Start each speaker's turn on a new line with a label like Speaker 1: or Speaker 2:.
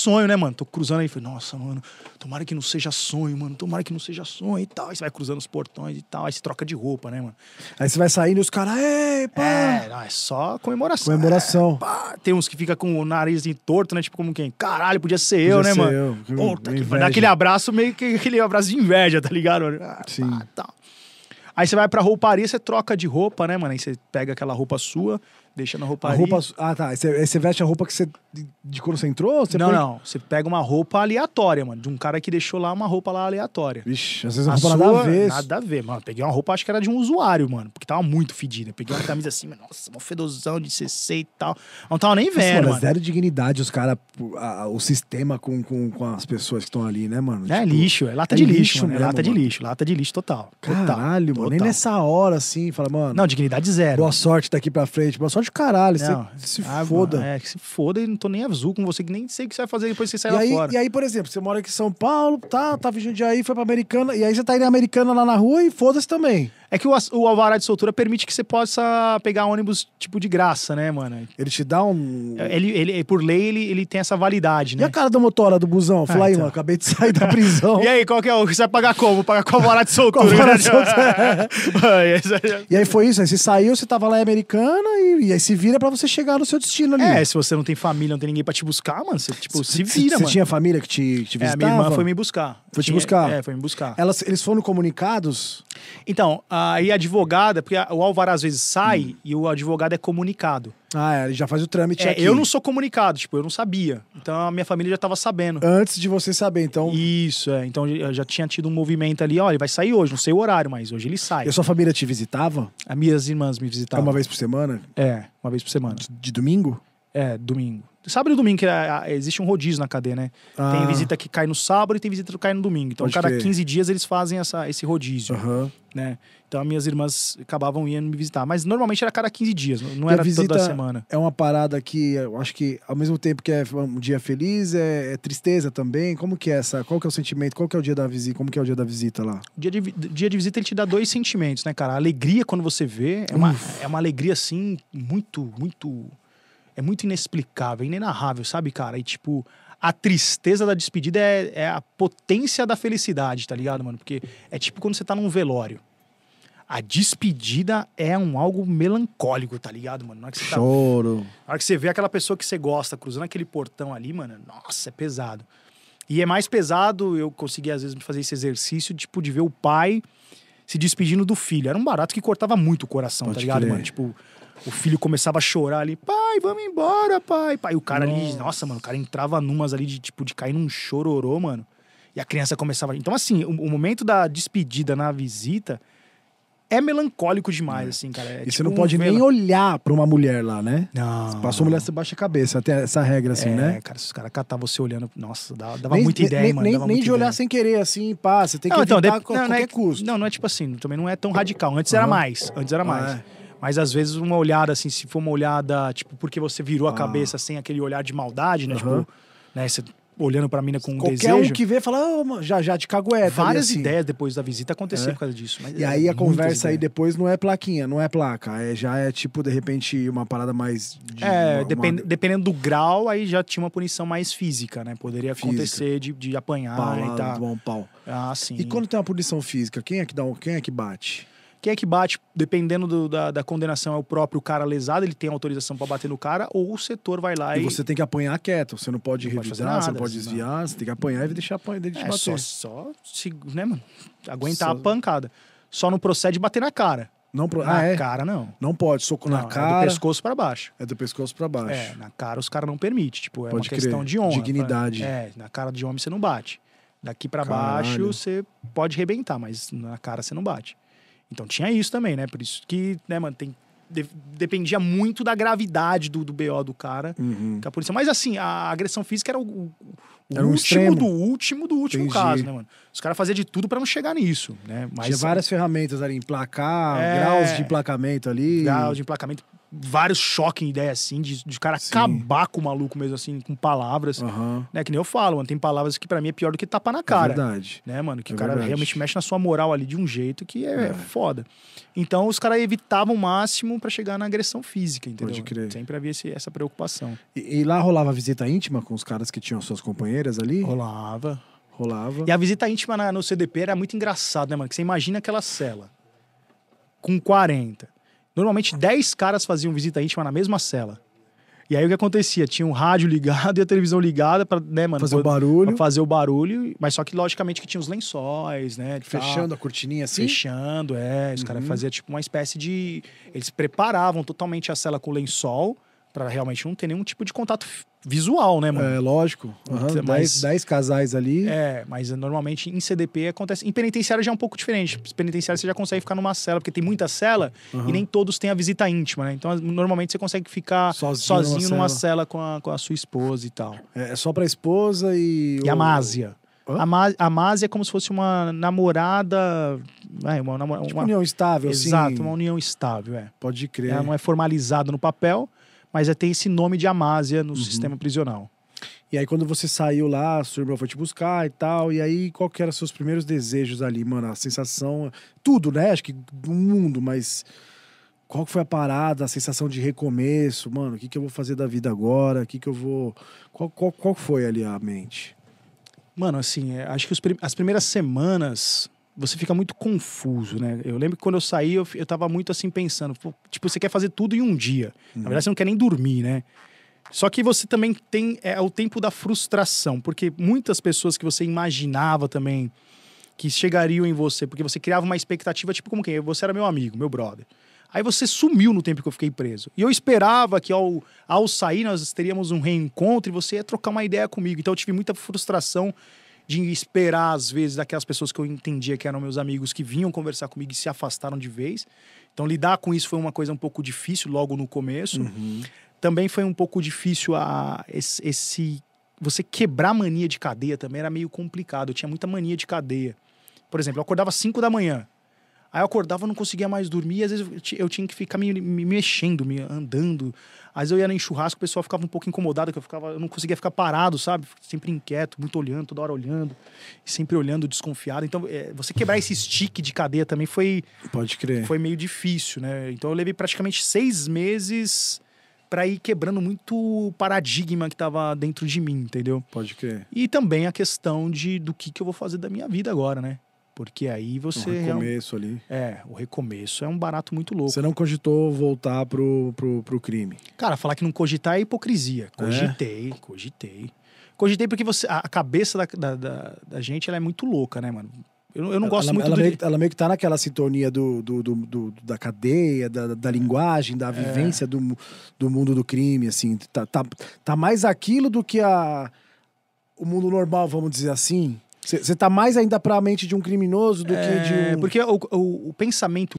Speaker 1: sonho, né, mano? Tô cruzando aí, falei, nossa, mano, tomara que não seja sonho, mano, tomara que não seja sonho e tal. Aí você vai cruzando os portões e tal, aí se troca de roupa, né, mano? Aí você vai saindo e os caras, ei, pá! É, não, é só comemoração. Comemoração. É, pá. Tem uns que fica com o nariz torto, né, tipo como quem? Caralho, podia ser podia eu, né, ser mano? Eu. Puta que dá aquele abraço meio que aquele abraço de inveja, tá ligado? Ah, Sim. Pá, Aí você vai pra rouparia, você troca de roupa, né, mano? Aí você pega aquela roupa sua, deixando a roupa a ali. Roupa,
Speaker 2: ah, tá. você, veste a roupa que você. De quando você entrou? Você não, põe... não.
Speaker 1: Você pega uma roupa aleatória, mano. De um cara que deixou lá uma roupa lá aleatória. Vixe, às vezes a, a roupa sua, nada a ver. Nada a ver, mano. Peguei uma roupa, acho que era de um usuário, mano. Porque tava muito fedida. Peguei uma camisa assim, mano, nossa, uma fedozão de CC e tal. Não tava nem velho. Mano, mano.
Speaker 2: zero dignidade os caras. O sistema com, com, com as pessoas que estão ali, né, mano? É tipo, lixo, é lata é de lixo, lixo mano. É lata mano. de lixo, lata de lixo total. Caralho, total, mano. Total. Nem nessa hora, assim, fala, mano. Não, dignidade zero. Boa sorte daqui pra
Speaker 1: frente. Boa sorte de caralho. Não, você se ah, foda. É, que se foda e não tô nem azul com você, que nem sei o que você vai fazer depois que você sair lá aí, fora. E
Speaker 2: aí, por exemplo, você mora aqui em São Paulo, tá, tava tá em aí, foi pra Americana, e aí você tá indo na Americana
Speaker 1: lá na rua e foda-se também. É que o, o alvará de soltura permite que você possa pegar ônibus, tipo, de graça, né, mano? Ele te dá um... É, ele, ele, é, por lei, ele, ele tem essa validade, né? E a cara da motora do busão? Fala ah, então. acabei de sair da prisão. e aí, qual que é o... Você vai pagar como? Pagar com alvará de soltura. alvará de soltura. É. e aí foi isso, aí você saiu, você tava lá em Americana e, e aí se vira pra você chegar no seu destino ali. É, se você não tem família, não tem ninguém pra te buscar, mano, você, tipo, se, se vira, Você mano. tinha família que te, te visitava? É, minha irmã foi me buscar. Foi te buscar? É, foi me buscar. Elas, eles foram comunicados? Então, a Aí a advogada, porque o Álvaro às vezes sai hum. e o advogado é comunicado. Ah, é, ele já faz o trâmite é, aqui. Eu não sou comunicado, tipo, eu não sabia. Então a minha família já estava sabendo. Antes de você saber, então. Isso, é. Então eu já tinha tido um movimento ali, olha, ele vai sair hoje, não sei o horário, mas hoje ele sai. E a sua família te visitava? As minhas irmãs me visitavam. É uma vez por semana? É, uma vez por semana. De, de domingo? É, domingo. Sábado e domingo, que é, é existe um rodízio na cadeia, né? Ah. Tem visita que cai no sábado e tem visita que cai no domingo. Então, Pode cada crer. 15 dias eles fazem essa, esse rodízio. Uhum. Né? Então, minhas irmãs acabavam indo me visitar. Mas normalmente era cada 15 dias, não e era toda semana.
Speaker 2: É uma parada que eu acho que, ao mesmo tempo que é um dia feliz, é, é, tristeza também. Como que é essa? Qual que é o sentimento? Qual que é o dia da visita? Como que é o dia da visita lá?
Speaker 1: Dia de, dia de visita ele te dá dois sentimentos, né, cara? alegria quando você vê, é uma, é uma alegria assim, muito, muito é muito inexplicável, inenarrável, sabe, cara? E tipo, a tristeza da despedida é, é, a potência da felicidade, tá ligado, mano? Porque é tipo quando você tá num velório. A despedida é um algo melancólico, tá ligado, mano? Na hora que você tá Choro. Tá, na hora que você vê aquela pessoa que você gosta cruzando aquele portão ali, mano, nossa, é pesado. E é mais pesado, eu consegui às vezes fazer esse exercício, tipo, de ver o pai se despedindo do filho. Era um barato que cortava muito o coração, Pode tá ligado, crer. mano? Tipo, o filho começava a chorar ali, pai, vamos embora, pai. pai. E o cara nossa. ali, nossa, mano, o cara entrava numas ali de tipo de cair num chororô, mano. E a criança começava. Então, assim, o, o momento da despedida na visita é melancólico demais, é. assim, cara. É, e tipo, você não pode um nem
Speaker 2: olhar pra uma mulher lá, né? Não. Se passou mulher, você baixa a cabeça. Tem essa regra, assim, é, né? É, cara, se os caras catavam você olhando, nossa, dava, dava nem, muita ideia, nem, mano. Nem, nem de ideia. olhar sem querer, assim, pá. Você tem não, que então, evitar de... não, qualquer não é, custo.
Speaker 1: Não, não é tipo assim, também não é tão radical. Antes uhum. era mais. Antes era ah, mais. Ah, mas às vezes uma olhada, assim, se for uma olhada, tipo, porque você virou a ah. cabeça sem assim, aquele olhar de maldade, né? Uhum. Tipo, né? Você olhando pra mina com um desejo. Qualquer um que vê fala, oh, já, já, de cagueta. Várias assim. ideias depois da visita aconteceram é. por causa disso. e é aí a conversa aí
Speaker 2: depois não é plaquinha, não é placa. É, já é tipo, de repente,
Speaker 1: uma parada mais... De, é, uma, depend, uma... dependendo do grau, aí já tinha uma punição mais física, né? Poderia física. acontecer de, de apanhar Palado, e tal. Tá. Um pau. Ah, sim. E quando tem uma punição física, quem é que, dá um, quem é que bate? Quem é que bate, dependendo do, da, da, condenação, é o próprio cara lesado, ele tem autorização para bater no cara, ou o setor vai lá e. E você
Speaker 2: tem que apanhar quieto, você não pode não nada, você não pode
Speaker 1: desviar, não. você tem que apanhar e deixar apanhar dele é, bater. Só, só se, né, mano? Aguentar só... a pancada. Só não procede bater na cara. Não pro... Na ah, é? cara, não. Não pode, soco não, na cara. É do pescoço para baixo. É do pescoço para baixo. É, na cara os caras não permitem. Tipo, é pode uma crer. questão de honra. Dignidade. É, na cara de homem você não bate. Daqui para baixo você pode rebentar, mas na cara você não bate. Então tinha isso também, né? Por isso que, né, mano, tem, de, dependia muito da gravidade do, do BO do cara uhum. a polícia. Mas assim, a agressão física era o, o, era último do último do último Entendi. caso, né, mano? Os caras faziam de tudo para não chegar nisso, né? Mas, tinha várias ferramentas ali, emplacar, é, graus de emplacamento ali. Graus de emplacamento, vários choques em ideia, assim, de, de cara Sim. acabar com o maluco mesmo, assim, com palavras. Uhum. Né? Que nem eu falo, mano. Tem palavras que para mim é pior do que tapa na é cara. É verdade. Né, mano? Que é o cara verdade. realmente mexe na sua moral ali de um jeito que é, é. foda. Então os caras evitavam o máximo para chegar na agressão física, entendeu? Pode crer. Sempre havia esse, essa preocupação. E, e lá rolava visita íntima com os caras que tinham suas companheiras ali? Rolava. Rolava. E a visita íntima na, no CDP era muito engraçado, né, mano? Que você imagina aquela cela com 40 Normalmente 10 caras faziam visita íntima na mesma cela. E aí o que acontecia? Tinha um rádio ligado e a televisão ligada para, né, mano, fazer pra, o barulho. fazer o barulho, mas só que logicamente que tinha os lençóis, né, fechando tal. a cortininha assim. Fechando, é, os uhum. caras faziam tipo uma espécie de eles preparavam totalmente a cela com lençol para realmente não ter nenhum tipo de contato visual, né, mano? É, lógico. Uhum, mas,
Speaker 2: dez, casais ali.
Speaker 1: É, mas normalmente em CDP acontece. Em penitenciário já é um pouco diferente. Em penitenciário você já consegue ficar numa cela, porque tem muita cela uhum. e nem todos têm a visita íntima, né? Então normalmente você consegue ficar sozinho, sozinho numa, numa cela, cela com, a, com, a, sua esposa e tal. É, é só pra esposa e. E o... a Másia. A, Másia é como se fosse uma namorada. É, uma, tipo uma união estável, assim. Exato, sim. uma união estável, é. Pode crer. Ela não é formalizada no papel, mas é, tem esse nome de Amásia no uhum. sistema prisional. E aí, quando você saiu
Speaker 2: lá, sua irmã foi te buscar e tal. E aí, qual que eram seus primeiros desejos ali, mano? A sensação. Tudo, né? Acho que do mundo, mas. Qual que foi a parada, a sensação de recomeço, mano? O que, que eu vou fazer da vida agora? O que, que eu vou. Qual, qual, qual foi ali a
Speaker 1: mente? Mano, assim, é, acho que os, as primeiras semanas você fica muito confuso, né? Eu lembro que quando eu saí, eu, eu tava muito assim pensando, tipo, você quer fazer tudo em um dia. Uhum. Na verdade, uhum. você não quer nem dormir, né? Só que você também tem é, é, o tempo da frustração, porque muitas pessoas que você imaginava também que chegariam em você, porque você criava uma expectativa, tipo, como quem? Você era meu amigo, meu brother. Aí você sumiu no tempo que eu fiquei preso. E eu esperava que ao, ao sair nós teríamos um reencontro e você ia trocar uma ideia comigo. Então eu tive muita frustração de esperar, às vezes, daquelas pessoas que eu entendia que eram meus amigos que vinham conversar comigo e se afastaram de vez. Então, lidar com isso foi uma coisa um pouco difícil logo no começo. Uhum. Também foi um pouco difícil a, esse, esse. Você quebrar mania de cadeia também era meio complicado. Eu tinha muita mania de cadeia. Por exemplo, eu acordava às 5 da manhã. Aí eu acordava, não conseguia mais dormir, às vezes eu tinha que ficar me, me, mexendo, me andando. Às vezes eu ia em churrasco, o pessoal ficava um pouco incomodado, que eu ficava, eu não conseguia ficar parado, sabe? Sempre inquieto, muito olhando, toda hora olhando, sempre olhando desconfiado. Então, é, você quebrar esse stick de cadeia também foi Pode crer. Foi meio difícil, né? Então eu levei praticamente seis meses para ir quebrando muito paradigma que tava dentro de mim, entendeu? Pode crer. E também a questão de do que que eu vou fazer da minha vida agora, né? Porque aí você. O recomeço é um, ali. É, o recomeço é um barato muito louco. Você não cogitou voltar pro, pro, pro crime? Cara, falar que não cogitar é hipocrisia. É? Cogitei, é? cogitei. Cogitei porque você, a cabeça da, da, da, da gente ela é muito louca, né, mano? Eu, eu, não gosto ela, muito ela do... meio, ela
Speaker 2: meio que tá naquela sintonia do, do, do, do da cadeia, da, da, linguagem, da é. vivência é. do, do mundo do crime, assim. Tá, tá, tá mais aquilo do que a, o mundo normal, vamos dizer assim. Você tá mais ainda para a mente de um criminoso do é, que de um... Porque o, o, o pensamento